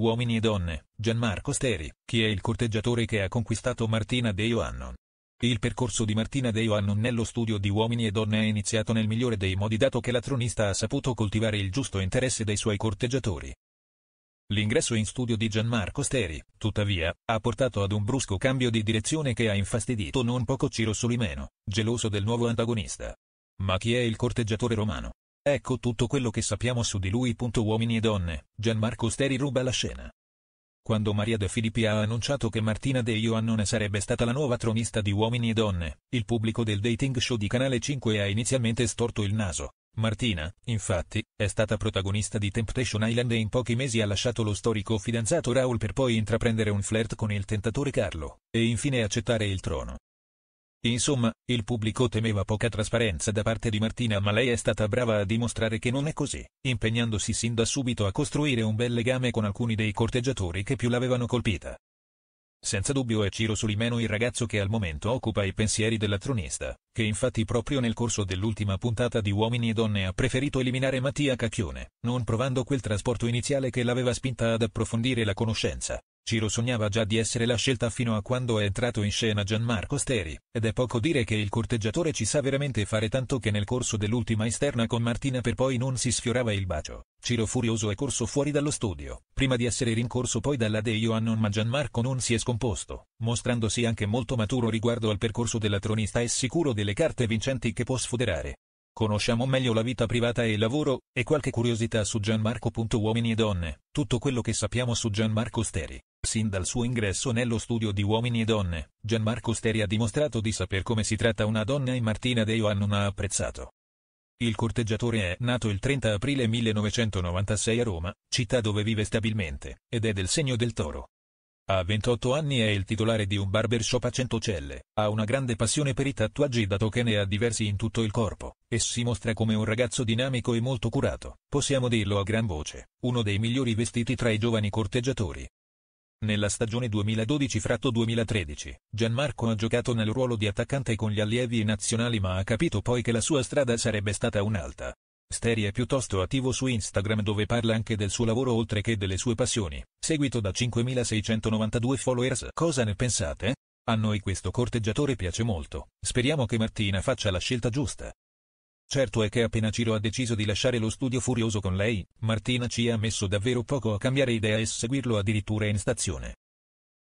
Uomini e donne, Gianmarco Steri, chi è il corteggiatore che ha conquistato Martina De Ioannon? Il percorso di Martina De Ioannon nello studio di uomini e donne è iniziato nel migliore dei modi dato che la tronista ha saputo coltivare il giusto interesse dei suoi corteggiatori. L'ingresso in studio di Gianmarco Steri, tuttavia, ha portato ad un brusco cambio di direzione che ha infastidito non poco Ciro Solimeno, geloso del nuovo antagonista. Ma chi è il corteggiatore romano? Ecco tutto quello che sappiamo su di lui. Uomini e donne, Gianmarco Steri ruba la scena. Quando Maria De Filippi ha annunciato che Martina De Ioannone sarebbe stata la nuova tronista di Uomini e Donne, il pubblico del dating show di Canale 5 ha inizialmente storto il naso. Martina, infatti, è stata protagonista di Temptation Island e in pochi mesi ha lasciato lo storico fidanzato Raul per poi intraprendere un flirt con il tentatore Carlo, e infine accettare il trono. Insomma, il pubblico temeva poca trasparenza da parte di Martina ma lei è stata brava a dimostrare che non è così, impegnandosi sin da subito a costruire un bel legame con alcuni dei corteggiatori che più l'avevano colpita. Senza dubbio è Ciro Sulimeno il ragazzo che al momento occupa i pensieri della tronista, che infatti proprio nel corso dell'ultima puntata di Uomini e Donne ha preferito eliminare Mattia Cacchione, non provando quel trasporto iniziale che l'aveva spinta ad approfondire la conoscenza. Ciro sognava già di essere la scelta fino a quando è entrato in scena Gianmarco Steri, ed è poco dire che il corteggiatore ci sa veramente fare tanto che nel corso dell'ultima esterna con Martina per poi non si sfiorava il bacio. Ciro furioso è corso fuori dallo studio, prima di essere rincorso poi dalla De Annon ma Gianmarco non si è scomposto, mostrandosi anche molto maturo riguardo al percorso della tronista e sicuro delle carte vincenti che può sfoderare. Conosciamo meglio la vita privata e il lavoro, e qualche curiosità su Gianmarco. Uomini e donne, tutto quello che sappiamo su Gianmarco Steri. Sin dal suo ingresso nello studio di Uomini e Donne, Gianmarco Steri ha dimostrato di saper come si tratta una donna e Martina De Joan non ha apprezzato. Il corteggiatore è nato il 30 aprile 1996 a Roma, città dove vive stabilmente, ed è del segno del toro. A 28 anni è il titolare di un barbershop a Centocelle, ha una grande passione per i tatuaggi dato che ne ha diversi in tutto il corpo, e si mostra come un ragazzo dinamico e molto curato, possiamo dirlo a gran voce, uno dei migliori vestiti tra i giovani corteggiatori. Nella stagione 2012-2013, Gianmarco ha giocato nel ruolo di attaccante con gli allievi nazionali ma ha capito poi che la sua strada sarebbe stata un'altra. Steri è piuttosto attivo su Instagram dove parla anche del suo lavoro oltre che delle sue passioni, seguito da 5692 followers. Cosa ne pensate? A noi questo corteggiatore piace molto, speriamo che Martina faccia la scelta giusta. Certo è che appena Ciro ha deciso di lasciare lo studio furioso con lei, Martina ci ha messo davvero poco a cambiare idea e seguirlo addirittura in stazione.